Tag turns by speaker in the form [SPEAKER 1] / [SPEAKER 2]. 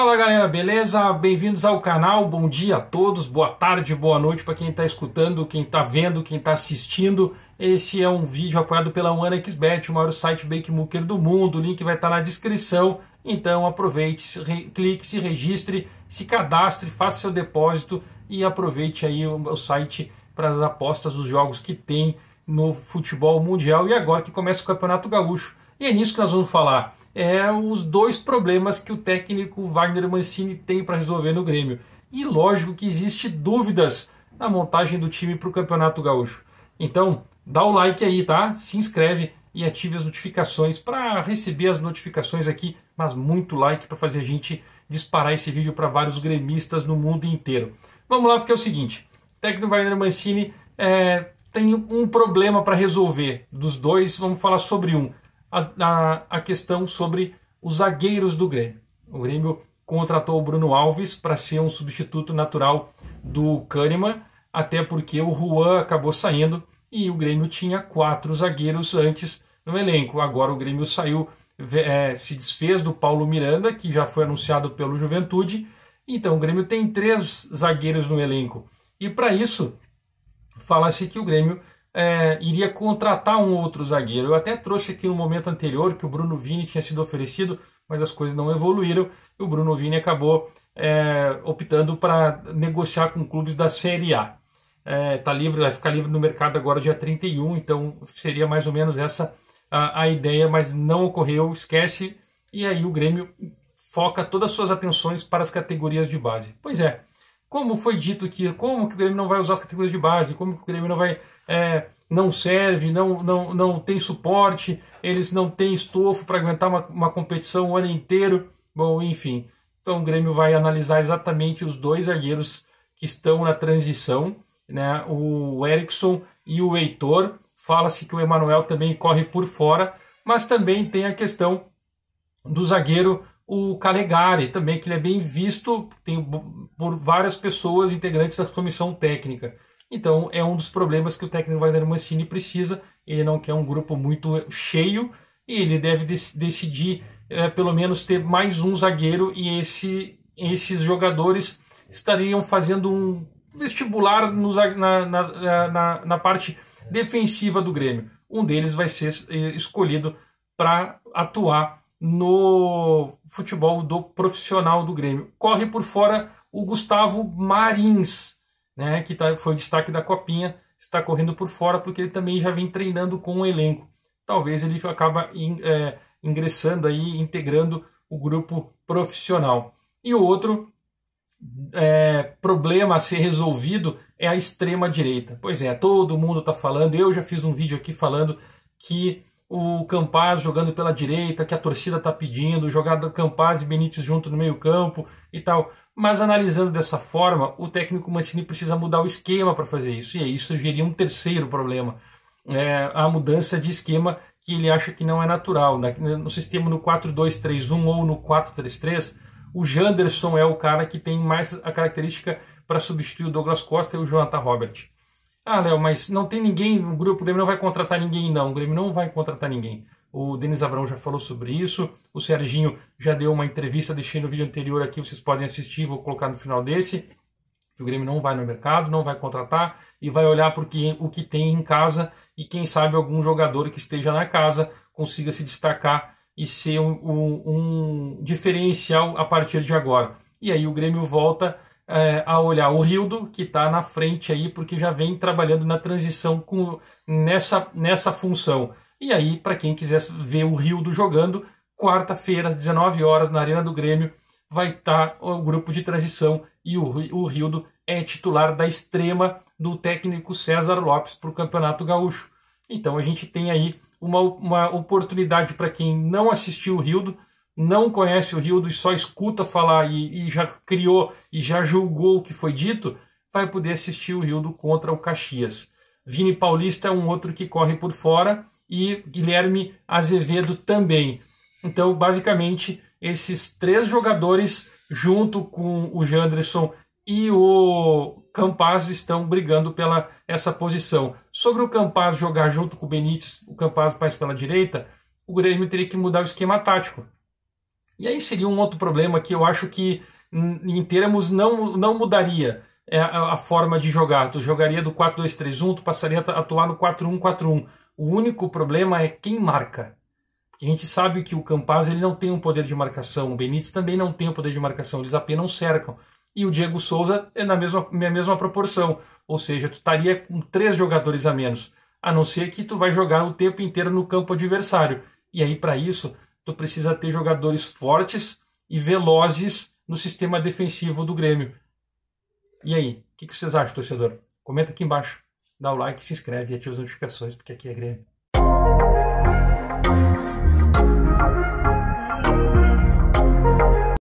[SPEAKER 1] Fala galera, beleza? Bem-vindos ao canal. Bom dia a todos, boa tarde, boa noite para quem está escutando, quem está vendo, quem está assistindo. Esse é um vídeo apoiado pela OneXBet, o maior site bakemaker do mundo. O link vai estar tá na descrição. Então aproveite, se re... clique, se registre, se cadastre, faça seu depósito e aproveite aí o, meu site para as apostas dos jogos que tem no futebol mundial e agora que começa o Campeonato Gaúcho. E é nisso que nós vamos falar é os dois problemas que o técnico Wagner Mancini tem para resolver no Grêmio. E lógico que existe dúvidas na montagem do time para o Campeonato Gaúcho. Então, dá o like aí, tá? Se inscreve e ative as notificações para receber as notificações aqui, mas muito like para fazer a gente disparar esse vídeo para vários gremistas no mundo inteiro. Vamos lá, porque é o seguinte: o técnico Wagner Mancini é, tem um problema para resolver. Dos dois, vamos falar sobre um a, a, a questão sobre os zagueiros do Grêmio. O Grêmio contratou o Bruno Alves para ser um substituto natural do Kahneman, até porque o Juan acabou saindo e o Grêmio tinha quatro zagueiros antes no elenco. Agora o Grêmio saiu, é, se desfez do Paulo Miranda, que já foi anunciado pelo Juventude. Então o Grêmio tem três zagueiros no elenco. E para isso, fala-se que o Grêmio é, iria contratar um outro zagueiro. Eu até trouxe aqui no momento anterior que o Bruno Vini tinha sido oferecido, mas as coisas não evoluíram e o Bruno Vini acabou é, optando para negociar com clubes da Série A. É, tá livre, vai ficar livre no mercado agora dia 31, então seria mais ou menos essa a, a ideia, mas não ocorreu, esquece, e aí o Grêmio foca todas as suas atenções para as categorias de base. Pois é, como foi dito que como que o Grêmio não vai usar as categorias de base, como que o Grêmio não vai é, não serve, não, não, não tem suporte, eles não têm estofo para aguentar uma, uma competição o ano inteiro. Bom, enfim. Então o Grêmio vai analisar exatamente os dois zagueiros que estão na transição, né? O Erickson e o Heitor. Fala-se que o Emanuel também corre por fora, mas também tem a questão do zagueiro o Calegari também, que ele é bem visto tem, por várias pessoas integrantes da comissão técnica. Então é um dos problemas que o técnico Wagner Mancini precisa. Ele não quer um grupo muito cheio e ele deve dec decidir é, pelo menos ter mais um zagueiro e esse, esses jogadores estariam fazendo um vestibular no, na, na, na, na parte defensiva do Grêmio. Um deles vai ser eh, escolhido para atuar no futebol do profissional do Grêmio. Corre por fora o Gustavo Marins, né, que tá, foi o destaque da Copinha, está correndo por fora porque ele também já vem treinando com o elenco. Talvez ele acaba in, é, ingressando aí, integrando o grupo profissional. E o outro é, problema a ser resolvido é a extrema direita. Pois é, todo mundo está falando. Eu já fiz um vídeo aqui falando que o Campaz jogando pela direita, que a torcida está pedindo, jogada Campaz e Benítez junto no meio-campo e tal. Mas analisando dessa forma, o técnico Mancini precisa mudar o esquema para fazer isso, e aí isso geria um terceiro problema. É a mudança de esquema que ele acha que não é natural. Né? No sistema no 4-2-3-1 ou no 4-3-3, o Janderson é o cara que tem mais a característica para substituir o Douglas Costa e o Jonathan Robert. Ah, Léo, mas não tem ninguém no grupo, o Grêmio não vai contratar ninguém, não. O Grêmio não vai contratar ninguém. O Denis Abrão já falou sobre isso, o Serginho já deu uma entrevista, deixei no vídeo anterior aqui, vocês podem assistir, vou colocar no final desse. Que o Grêmio não vai no mercado, não vai contratar e vai olhar porque o que tem em casa e quem sabe algum jogador que esteja na casa consiga se destacar e ser um, um, um diferencial a partir de agora. E aí o Grêmio volta é, a olhar o Rildo, que está na frente aí, porque já vem trabalhando na transição com nessa, nessa função. E aí, para quem quiser ver o Rildo jogando, quarta-feira, às 19 horas, na Arena do Grêmio, vai estar tá o grupo de transição e o, o Rildo é titular da extrema do técnico César Lopes para o Campeonato Gaúcho. Então a gente tem aí uma, uma oportunidade para quem não assistiu o Rildo, não conhece o Rildo e só escuta falar e, e, já criou e já julgou o que foi dito, vai poder assistir o Rildo contra o Caxias. Vini Paulista é um outro que corre por fora e Guilherme Azevedo também. Então, basicamente, esses três jogadores, junto com o Janderson e o Campaz, estão brigando pela essa posição. Sobre o Campaz jogar junto com o Benítez, o Campaz faz pela direita, o Grêmio teria que mudar o esquema tático. E aí seria um outro problema que eu acho que, em termos, não, não mudaria é, a, forma de jogar. Tu jogaria do 4-2-3-1, tu passaria a atuar no 4-1-4-1. O único problema é quem marca. a gente sabe que o Campaz ele não tem um poder de marcação, o Benítez também não tem um poder de marcação, eles apenas cercam. E o Diego Souza é na mesma, na é mesma proporção. Ou seja, tu estaria com três jogadores a menos. A não ser que tu vai jogar o tempo inteiro no campo adversário. E aí, para isso, tu precisa ter jogadores fortes e velozes no sistema defensivo do Grêmio. E aí, o que, que vocês acham, torcedor? Comenta aqui embaixo, dá o like, se inscreve e ativa as notificações, porque aqui é Grêmio.